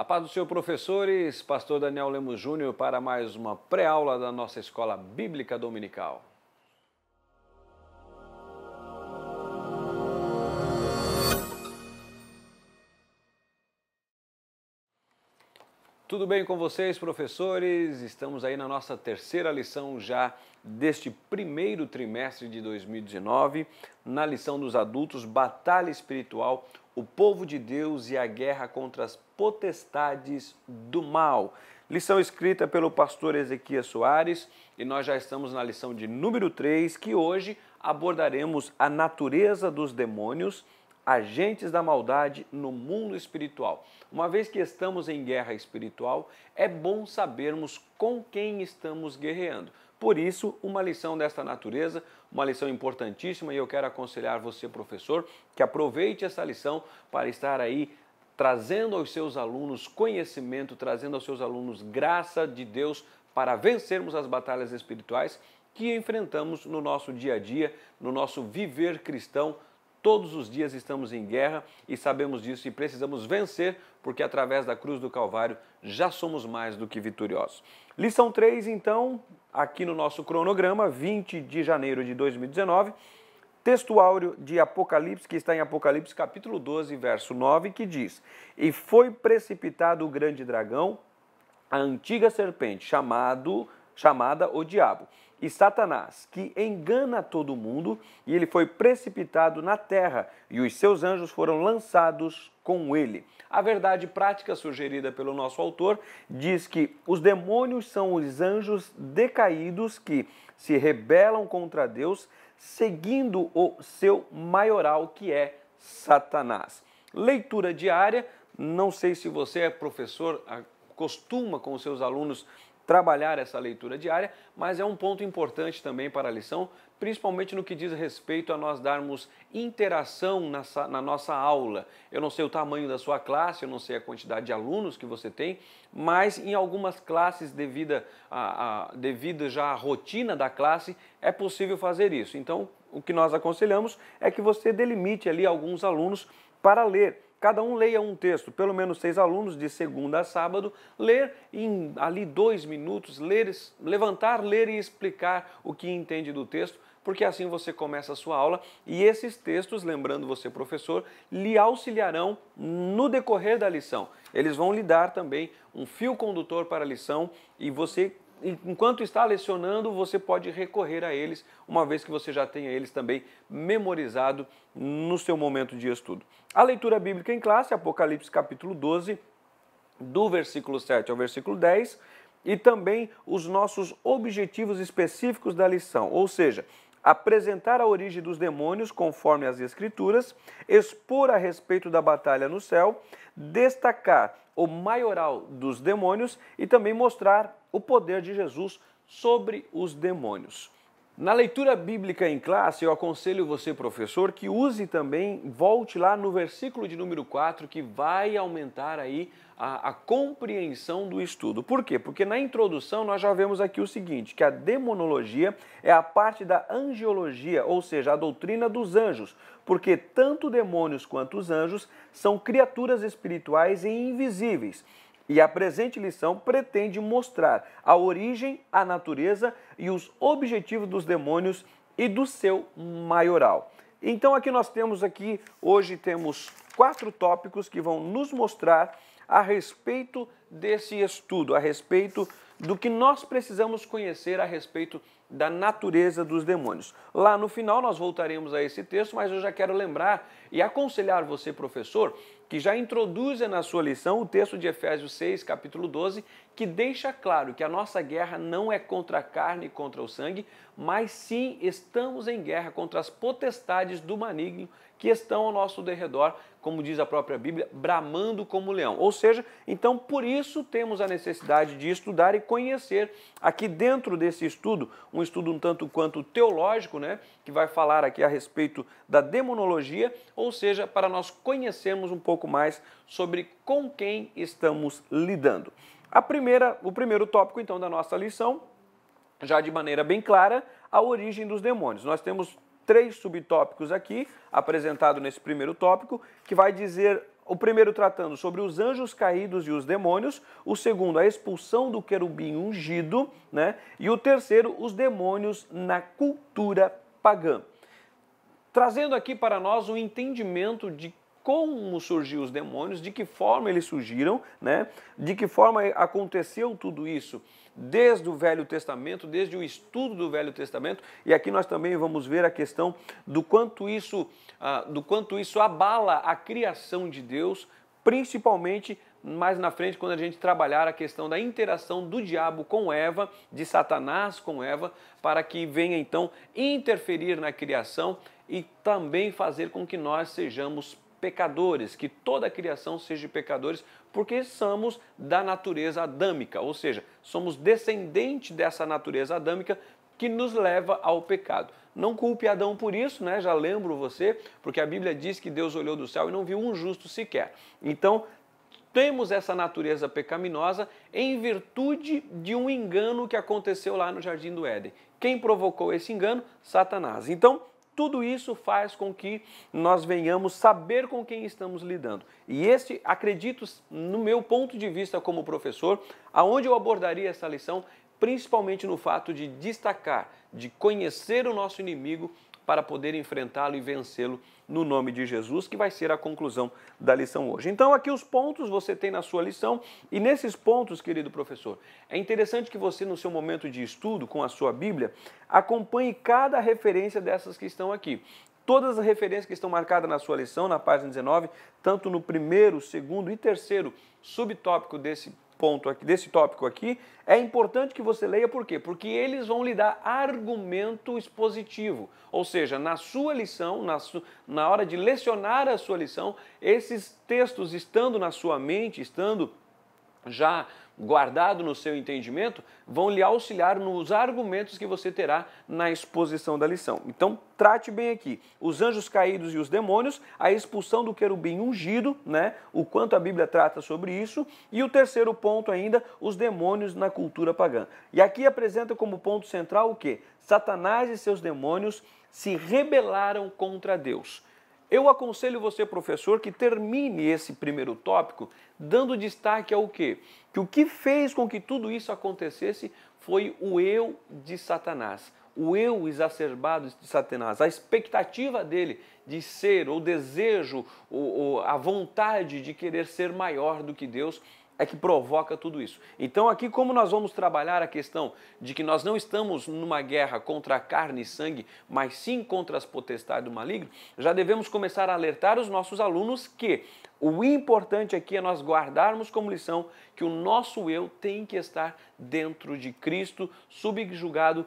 A paz do seu professores, pastor Daniel Lemos Júnior, para mais uma pré-aula da nossa Escola Bíblica Dominical. Tudo bem com vocês, professores? Estamos aí na nossa terceira lição já deste primeiro trimestre de 2019, na lição dos adultos Batalha Espiritual, o povo de Deus e a guerra contra as potestades do mal. Lição escrita pelo pastor Ezequias Soares e nós já estamos na lição de número 3, que hoje abordaremos a natureza dos demônios agentes da maldade no mundo espiritual. Uma vez que estamos em guerra espiritual, é bom sabermos com quem estamos guerreando. Por isso, uma lição desta natureza, uma lição importantíssima, e eu quero aconselhar você, professor, que aproveite essa lição para estar aí trazendo aos seus alunos conhecimento, trazendo aos seus alunos graça de Deus para vencermos as batalhas espirituais que enfrentamos no nosso dia a dia, no nosso viver cristão Todos os dias estamos em guerra e sabemos disso e precisamos vencer, porque através da cruz do Calvário já somos mais do que vitoriosos. Lição 3, então, aqui no nosso cronograma, 20 de janeiro de 2019, texto áureo de Apocalipse, que está em Apocalipse capítulo 12, verso 9, que diz: E foi precipitado o grande dragão, a antiga serpente, chamado, chamada o diabo e Satanás, que engana todo mundo, e ele foi precipitado na terra, e os seus anjos foram lançados com ele. A verdade prática sugerida pelo nosso autor diz que os demônios são os anjos decaídos que se rebelam contra Deus, seguindo o seu maioral, que é Satanás. Leitura diária, não sei se você é professor, costuma com os seus alunos trabalhar essa leitura diária, mas é um ponto importante também para a lição, principalmente no que diz respeito a nós darmos interação nessa, na nossa aula. Eu não sei o tamanho da sua classe, eu não sei a quantidade de alunos que você tem, mas em algumas classes, devido, a, a, devido já à rotina da classe, é possível fazer isso. Então, o que nós aconselhamos é que você delimite ali alguns alunos para ler Cada um leia um texto, pelo menos seis alunos, de segunda a sábado, ler em ali dois minutos, ler, levantar, ler e explicar o que entende do texto, porque assim você começa a sua aula e esses textos, lembrando você, professor, lhe auxiliarão no decorrer da lição. Eles vão lhe dar também um fio condutor para a lição e você enquanto está lecionando, você pode recorrer a eles, uma vez que você já tenha eles também memorizado no seu momento de estudo. A leitura bíblica em classe, Apocalipse capítulo 12, do versículo 7 ao versículo 10, e também os nossos objetivos específicos da lição, ou seja, apresentar a origem dos demônios conforme as Escrituras, expor a respeito da batalha no céu, destacar o maioral dos demônios e também mostrar o poder de Jesus sobre os demônios. Na leitura bíblica em classe, eu aconselho você, professor, que use também, volte lá no versículo de número 4, que vai aumentar aí a, a, compreensão do estudo. Por quê? Porque na introdução nós já vemos aqui o seguinte, que a demonologia é a parte da angiologia, ou seja, a doutrina dos anjos, porque tanto demônios quanto os anjos são criaturas espirituais e invisíveis. E a presente lição pretende mostrar a origem, a natureza e os objetivos dos demônios e do seu maioral. Então aqui nós temos aqui, hoje temos quatro tópicos que vão nos mostrar a respeito desse estudo, a respeito do que nós precisamos conhecer a respeito da natureza dos demônios. Lá no final nós voltaremos a esse texto, mas eu já quero lembrar e aconselhar você, professor, que já introduzem na sua lição o texto de Efésios 6, capítulo 12, que deixa claro que a nossa guerra não é contra a carne e contra o sangue, mas sim estamos em guerra contra as potestades do maligno que estão ao nosso derredor, como diz a própria Bíblia, bramando como leão. Ou seja, então por isso temos a necessidade de estudar e conhecer aqui dentro desse estudo, um estudo um tanto quanto teológico, né, que vai falar aqui a respeito da demonologia, ou seja, para nós conhecermos um pouco pouco mais sobre com quem estamos lidando. A primeira, o primeiro tópico então da nossa lição, já de maneira bem clara, a origem dos demônios. Nós temos três subtópicos aqui, apresentado nesse primeiro tópico, que vai dizer o primeiro tratando sobre os anjos caídos e os demônios, o segundo a expulsão do querubim ungido, né? E o terceiro os demônios na cultura pagã. Trazendo aqui para nós um entendimento de como surgiu os demônios, de que forma eles surgiram, né? de que forma aconteceu tudo isso, desde o Velho Testamento, desde o estudo do Velho Testamento, e aqui nós também vamos ver a questão do quanto isso, uh, do quanto isso abala a criação de Deus, principalmente mais na frente, quando a gente trabalhar a questão da interação do diabo com Eva, de Satanás com Eva, para que venha então interferir na criação e também fazer com que nós sejamos pecadores, que toda a criação seja de pecadores, porque somos da natureza adâmica, ou seja, somos descendente dessa natureza adâmica que nos leva ao pecado. Não culpe Adão por isso, né? Já lembro você, porque a Bíblia diz que Deus olhou do céu e não viu um justo sequer. Então, temos essa natureza pecaminosa em virtude de um engano que aconteceu lá no jardim do Éden. Quem provocou esse engano? Satanás. Então, tudo isso faz com que nós venhamos saber com quem estamos lidando. E este, acredito, no meu ponto de vista como professor, aonde eu abordaria essa lição, principalmente no fato de destacar, de conhecer o nosso inimigo para poder enfrentá-lo e vencê-lo no nome de Jesus, que vai ser a conclusão da lição hoje. Então, aqui os pontos você tem na sua lição, e nesses pontos, querido professor, é interessante que você, no seu momento de estudo com a sua Bíblia, acompanhe cada referência dessas que estão aqui. Todas as referências que estão marcadas na sua lição, na página 19, tanto no primeiro, segundo e terceiro subtópico desse ponto aqui, desse tópico aqui, é importante que você leia por quê? Porque eles vão lhe dar argumento expositivo. Ou seja, na sua lição, na, su, na hora de lecionar a sua lição, esses textos estando na sua mente, estando já guardado no seu entendimento, vão lhe auxiliar nos argumentos que você terá na exposição da lição. Então, trate bem aqui. Os anjos caídos e os demônios, a expulsão do querubim ungido, né? O quanto a Bíblia trata sobre isso, e o terceiro ponto ainda, os demônios na cultura pagã. E aqui apresenta como ponto central o que? Satanás e seus demônios se rebelaram contra Deus. Eu aconselho você, professor, que termine esse primeiro tópico dando destaque ao quê? Que o que fez com que tudo isso acontecesse foi o eu de Satanás, o eu exacerbado de Satanás, a expectativa dele de ser, o desejo, ou, ou a vontade de querer ser maior do que Deus é que provoca tudo isso. Então, aqui, como nós vamos trabalhar a questão de que nós não estamos numa guerra contra carne e sangue, mas sim contra as potestades do maligno, já devemos começar a alertar os nossos alunos que o importante aqui é nós guardarmos como lição que o nosso eu tem que estar dentro de Cristo, subjugado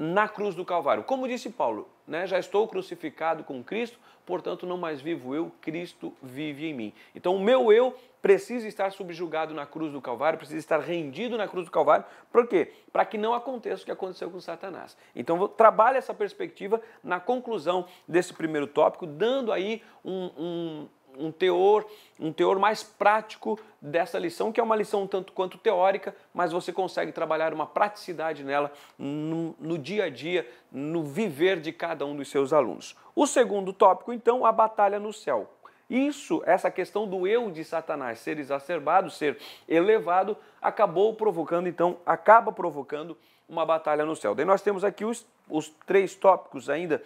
na cruz do Calvário. Como disse Paulo, né, já estou crucificado com Cristo, portanto não mais vivo eu, Cristo vive em mim. Então o meu eu precisa estar subjugado na cruz do Calvário, precisa estar rendido na cruz do Calvário, por quê? Para que não aconteça o que aconteceu com Satanás. Então trabalhe essa perspectiva na conclusão desse primeiro tópico, dando aí um, um um teor, um teor mais prático dessa lição, que é uma lição tanto quanto teórica, mas você consegue trabalhar uma praticidade nela no, no dia a dia, no viver de cada um dos seus alunos. O segundo tópico, então, a batalha no céu. Isso, essa questão do eu de Satanás ser exacerbado, ser elevado, acabou provocando, então, acaba provocando uma batalha no céu. Daí nós temos aqui os, os três tópicos ainda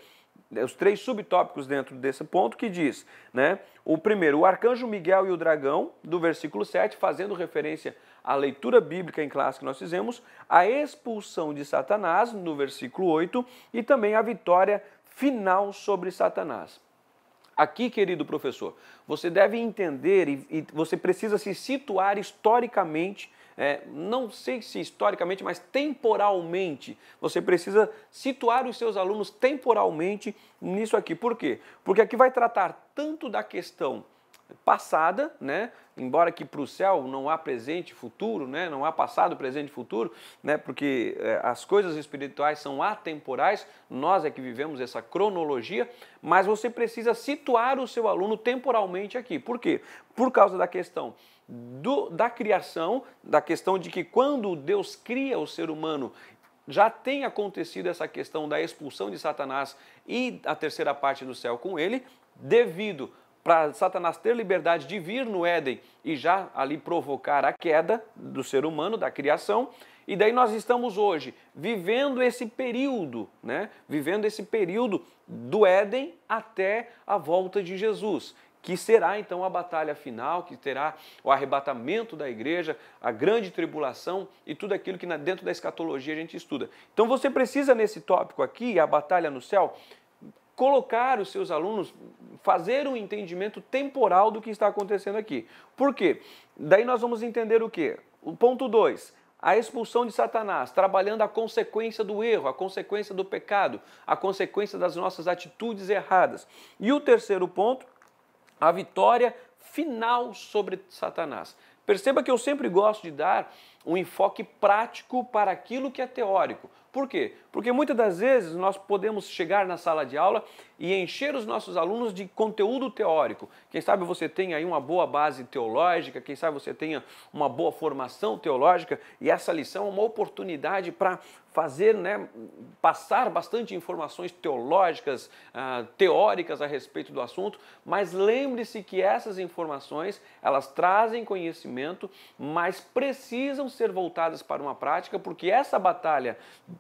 os três subtópicos dentro desse ponto que diz, né? O primeiro, o arcanjo Miguel e o dragão, do versículo 7, fazendo referência à leitura bíblica em classe que nós fizemos, a expulsão de Satanás, no versículo 8, e também a vitória final sobre Satanás. Aqui, querido professor, você deve entender e, e você precisa se situar historicamente é, não sei se historicamente, mas temporalmente. Você precisa situar os seus alunos temporalmente nisso aqui. Por quê? Porque aqui vai tratar tanto da questão passada, né? Embora que para o céu não há presente e futuro, né? Não há passado, presente e futuro, né? Porque é, as coisas espirituais são atemporais, nós é que vivemos essa cronologia, mas você precisa situar o seu aluno temporalmente aqui. Por quê? Por causa da questão do, da criação, da questão de que quando Deus cria o ser humano, já tem acontecido essa questão da expulsão de Satanás e a terceira parte do céu com ele, devido para Satanás ter liberdade de vir no Éden e já ali provocar a queda do ser humano, da criação. E daí nós estamos hoje vivendo esse período, né? Vivendo esse período do Éden até a volta de Jesus que será então a batalha final, que terá o arrebatamento da igreja, a grande tribulação e tudo aquilo que dentro da escatologia a gente estuda. Então você precisa, nesse tópico aqui, a batalha no céu, colocar os seus alunos, fazer um entendimento temporal do que está acontecendo aqui. Por quê? Daí nós vamos entender o quê? O ponto 2, a expulsão de Satanás, trabalhando a consequência do erro, a consequência do pecado, a consequência das nossas atitudes erradas. E o terceiro ponto, a vitória final sobre Satanás. Perceba que eu sempre gosto de dar um enfoque prático para aquilo que é teórico. Por quê? Porque muitas das vezes nós podemos chegar na sala de aula e encher os nossos alunos de conteúdo teórico. Quem sabe você tenha aí uma boa base teológica, quem sabe você tenha uma boa formação teológica, e essa lição é uma oportunidade para fazer, né, passar bastante informações teológicas, uh, teóricas a respeito do assunto, mas lembre-se que essas informações, elas trazem conhecimento, mas precisam ser voltadas para uma prática, porque essa batalha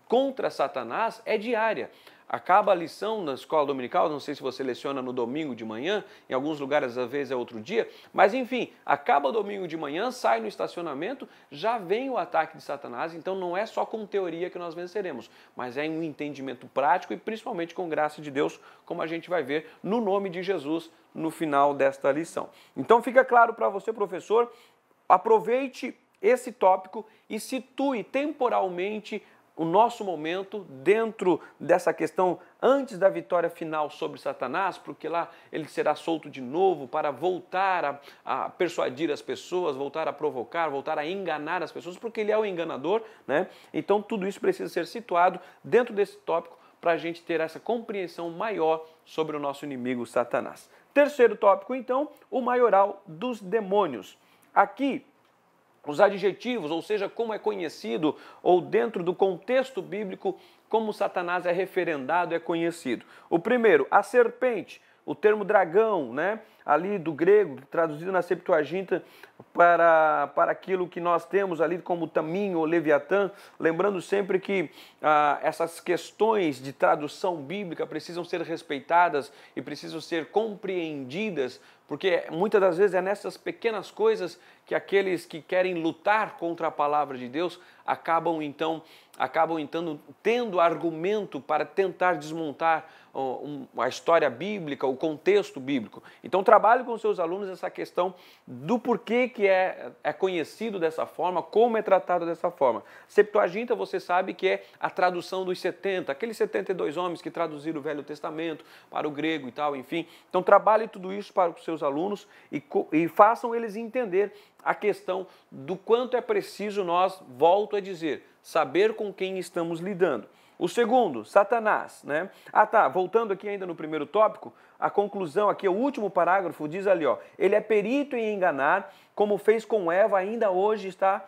contra Satanás é diária acaba a lição na escola dominical, não sei se você leciona no domingo de manhã, em alguns lugares às vezes é outro dia, mas enfim, acaba o domingo de manhã, sai no estacionamento, já vem o ataque de Satanás, então não é só com teoria que nós venceremos, mas é um entendimento prático e principalmente com graça de Deus, como a gente vai ver no nome de Jesus no final desta lição. Então fica claro para você, professor, aproveite esse tópico e situe temporalmente o nosso momento dentro dessa questão antes da vitória final sobre Satanás, porque lá ele será solto de novo para voltar a, a, persuadir as pessoas, voltar a provocar, voltar a enganar as pessoas, porque ele é o enganador, né? Então tudo isso precisa ser situado dentro desse tópico para a gente ter essa compreensão maior sobre o nosso inimigo Satanás. Terceiro tópico, então, o maioral dos demônios. Aqui os adjetivos, ou seja, como é conhecido, ou dentro do contexto bíblico, como Satanás é referendado, é conhecido. O primeiro, a serpente, o termo dragão, né? ali do grego, traduzido na Septuaginta para, para aquilo que nós temos ali como taminho ou leviatã, lembrando sempre que ah, essas questões de tradução bíblica precisam ser respeitadas e precisam ser compreendidas porque muitas das vezes é nessas pequenas coisas que aqueles que querem lutar contra a palavra de Deus acabam então acabam então tendo argumento para tentar desmontar a história bíblica, o contexto bíblico. Então trabalhe com seus alunos essa questão do porquê que é, é conhecido dessa forma, como é tratado dessa forma. Septuaginta você sabe que é a tradução dos 70, aqueles 72 homens que traduziram o Velho Testamento para o grego e tal, enfim. Então trabalhe tudo isso para os seus alunos e, e façam eles entender a questão do quanto é preciso nós, volto a dizer, saber com quem estamos lidando. O segundo, Satanás, né? Ah, tá, voltando aqui ainda no primeiro tópico, a conclusão aqui, o último parágrafo diz ali, ó, ele é perito em enganar, como fez com Eva, ainda hoje está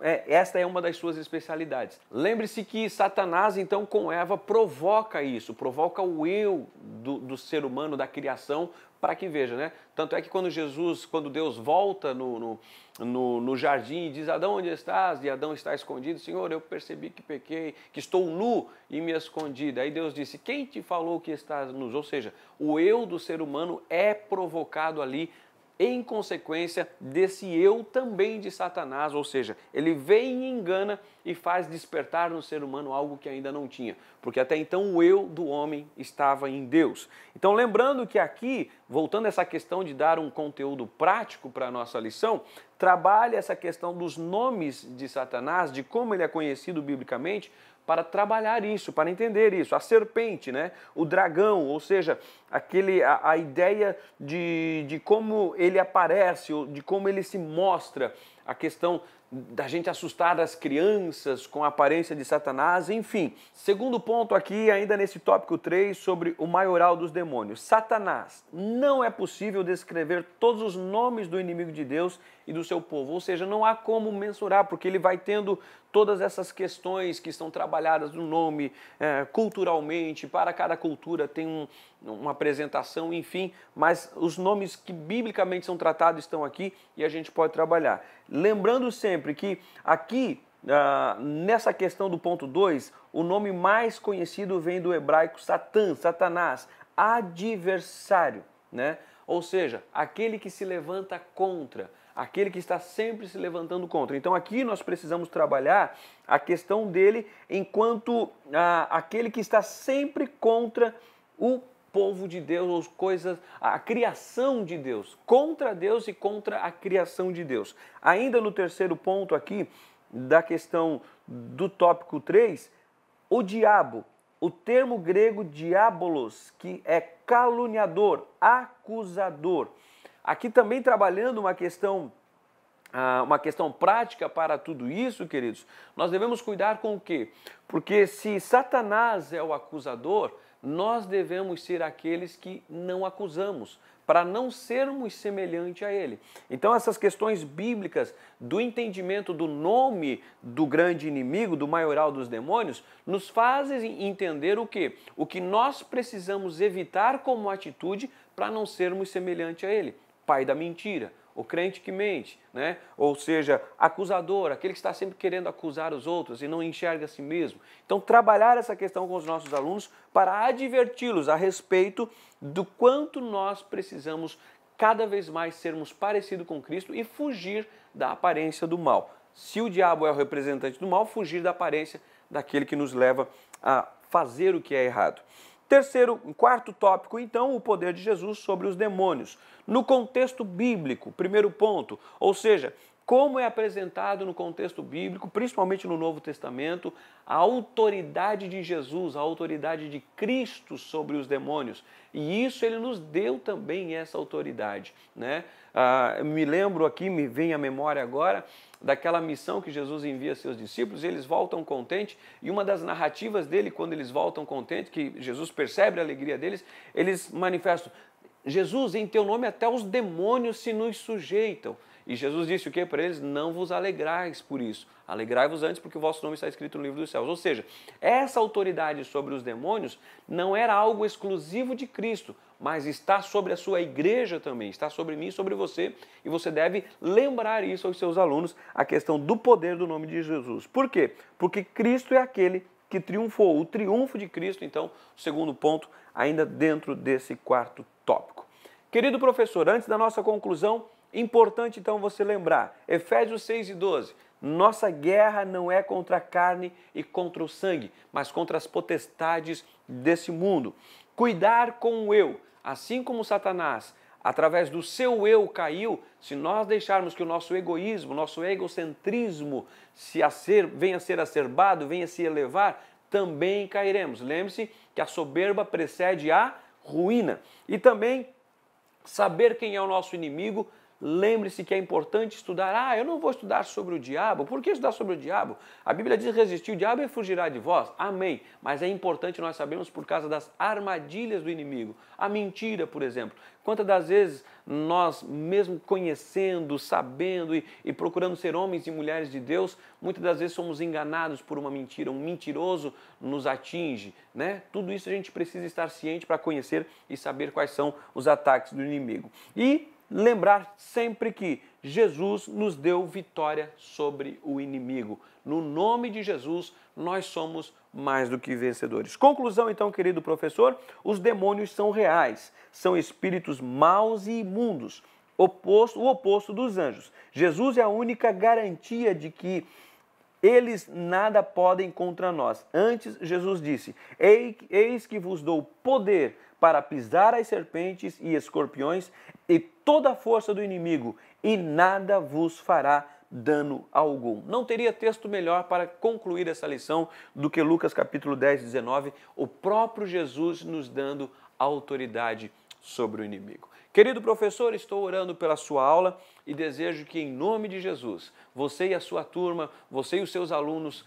é, esta é uma das suas especialidades. Lembre-se que Satanás, então, com Eva, provoca isso, provoca o eu do, do, ser humano, da criação, para que veja, né? Tanto é que quando Jesus, quando Deus volta no, no, no, no jardim e diz, Adão, onde estás? E Adão está escondido, Senhor, eu percebi que pequei, que estou nu e me escondi. Aí Deus disse, quem te falou que estás nu? Ou seja, o eu do ser humano é provocado ali em consequência desse eu também de Satanás, ou seja, ele vem e engana e faz despertar no ser humano algo que ainda não tinha, porque até então o eu do homem estava em Deus. Então, lembrando que aqui, voltando a essa questão de dar um conteúdo prático para a nossa lição, trabalha essa questão dos nomes de Satanás, de como ele é conhecido biblicamente, para trabalhar isso, para entender isso. A serpente, né? o dragão, ou seja, aquele, a, a ideia de, de como ele aparece, de como ele se mostra, a questão da gente assustar as crianças com a aparência de Satanás, enfim. Segundo ponto aqui, ainda nesse tópico 3, sobre o maioral dos demônios. Satanás. Não é possível descrever todos os nomes do inimigo de Deus e do seu povo. Ou seja, não há como mensurar, porque ele vai tendo todas essas questões que estão trabalhadas no nome, é, culturalmente, para cada cultura tem um, uma apresentação, enfim, mas os nomes que biblicamente são tratados estão aqui e a gente pode trabalhar. Lembrando sempre que aqui Uh, nessa questão do ponto 2, o nome mais conhecido vem do hebraico Satã, Satanás, adversário, né? Ou seja, aquele que se levanta contra, aquele que está sempre se levantando contra. Então aqui nós precisamos trabalhar a questão dele enquanto ah, aquele que está sempre contra o povo de Deus, as coisas, a criação de Deus, contra Deus e contra a criação de Deus. Ainda no terceiro ponto aqui da questão do tópico 3, o diabo, o termo grego diabolos, que é caluniador, acusador. Aqui também trabalhando uma questão ah, uma questão prática para tudo isso, queridos, nós devemos cuidar com o quê? Porque se Satanás é o acusador, nós devemos ser aqueles que não acusamos, para não sermos semelhante a ele. Então essas questões bíblicas do entendimento do nome do grande inimigo, do maioral dos demônios, nos fazem entender o quê? O que nós precisamos evitar como atitude para não sermos semelhante a ele pai da mentira, o crente que mente, né? ou seja, acusador, aquele que está sempre querendo acusar os outros e não enxerga a si mesmo. Então, trabalhar essa questão com os nossos alunos para adverti-los a respeito do quanto nós precisamos cada vez mais sermos parecidos com Cristo e fugir da aparência do mal. Se o diabo é o representante do mal, fugir da aparência daquele que nos leva a fazer o que é errado. Terceiro, quarto tópico, então, o poder de Jesus sobre os demônios. No contexto bíblico, primeiro ponto, ou seja, como é apresentado no contexto bíblico, principalmente no Novo Testamento, a autoridade de Jesus, a autoridade de Cristo sobre os demônios. E isso ele nos deu também essa autoridade. Né? Ah, me lembro aqui, me vem à memória agora, daquela missão que Jesus envia a seus discípulos, e eles voltam contentes, e uma das narrativas dele, quando eles voltam contentes, que Jesus percebe a alegria deles, eles manifestam: Jesus, em teu nome até os demônios se nos sujeitam. E Jesus disse o que para eles? Não vos alegrais por isso. Alegrai-vos antes, porque o vosso nome está escrito no livro dos céus. Ou seja, essa autoridade sobre os demônios não era algo exclusivo de Cristo, mas está sobre a sua igreja também, está sobre mim e sobre você, e você deve lembrar isso aos seus alunos, a questão do poder do nome de Jesus. Por quê? Porque Cristo é aquele que triunfou, o triunfo de Cristo, então, segundo ponto, ainda dentro desse quarto tópico. Querido professor, antes da nossa conclusão, importante então você lembrar, Efésios 6 e 12, nossa guerra não é contra a carne e contra o sangue, mas contra as potestades desse mundo. Cuidar com o eu, Assim como Satanás, através do seu eu caiu, se nós deixarmos que o nosso egoísmo, nosso egocentrismo se acer, venha a ser acerbado, venha a se elevar, também cairemos. Lembre-se que a soberba precede a ruína. E também saber quem é o nosso inimigo Lembre-se que é importante estudar. Ah, eu não vou estudar sobre o diabo. Por que estudar sobre o diabo? A Bíblia diz: resistir o diabo e fugirá de vós. Amém. Mas é importante nós sabermos por causa das armadilhas do inimigo. A mentira, por exemplo. Quantas das vezes nós, mesmo conhecendo, sabendo e, e procurando ser homens e mulheres de Deus, muitas das vezes somos enganados por uma mentira, um mentiroso nos atinge, né? Tudo isso a gente precisa estar ciente para conhecer e saber quais são os ataques do inimigo. E lembrar sempre que Jesus nos deu vitória sobre o inimigo. No nome de Jesus, nós somos mais do que vencedores. Conclusão, então, querido professor: os demônios são reais, são espíritos maus e imundos, oposto, o oposto dos anjos. Jesus é a única garantia de que eles nada podem contra nós. Antes, Jesus disse: Eis que vos dou poder para pisar as serpentes e escorpiões e toda a força do inimigo, e nada vos fará dano algum. Não teria texto melhor para concluir essa lição do que Lucas capítulo 10, 19, o próprio Jesus nos dando autoridade sobre o inimigo. Querido professor, estou orando pela sua aula e desejo que, em nome de Jesus, você e a sua turma, você e os seus alunos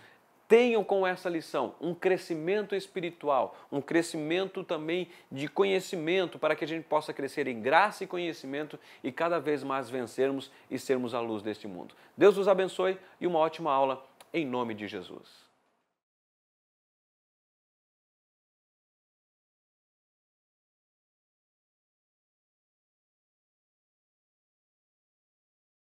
tenham com essa lição um crescimento espiritual, um crescimento também de conhecimento, para que a gente possa crescer em graça e conhecimento e cada vez mais vencermos e sermos a luz deste mundo. Deus os abençoe e uma ótima aula em nome de Jesus.